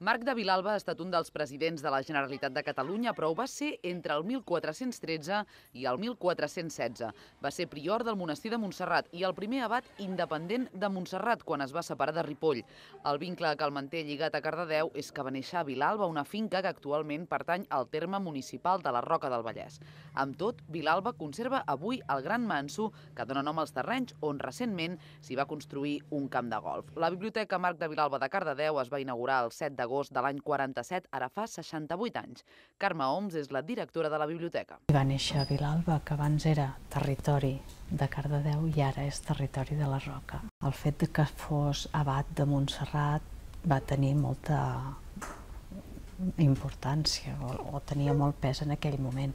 Marc de Vilalba ha estat un dels presidents de la Generalitat de Catalunya, però ho va ser entre el 1413 i el 1416. Va ser prior del monestir de Montserrat i el primer abat independent de Montserrat quan es va separar de Ripoll. El vincle que el manté lligat a Cardedeu és que va néixer a Vilalba, una finca que actualment pertany al terme municipal de la Roca del Vallès. Amb tot, Vilalba conserva avui el gran manso que dona nom als terrenys on recentment s'hi va construir un camp de golf. La Biblioteca Marc de Vilalba de Cardedeu es va inaugurar el 7 de d'agost de l'any 47, ara fa 68 anys. Carme Oms és la directora de la biblioteca. Va néixer a Vilalba, que abans era territori de Cardedeu i ara és territori de la Roca. El fet que fos abat de Montserrat va tenir molta importància o, o tenia molt pes en aquell moment.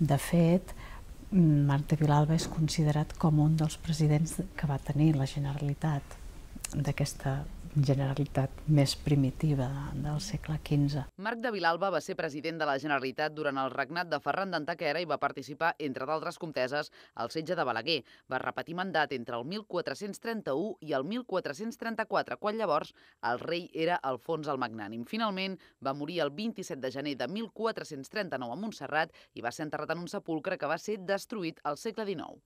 De fet, Marta Vilalba és considerat com un dels presidents que va tenir la Generalitat d'aquesta Generalitat més primitiva del segle XV. Marc de Vilalba va ser president de la Generalitat durant el regnat de Ferran d'Antaquera i va participar, entre d'altres comteses, al setge de Balaguer. Va repetir mandat entre el 1431 i el 1434, quan llavors el rei era Alfons el Magnànim. Finalment, va morir el 27 de gener de 1439 a Montserrat i va ser enterrat en un sepulcre que va ser destruït al segle XIX.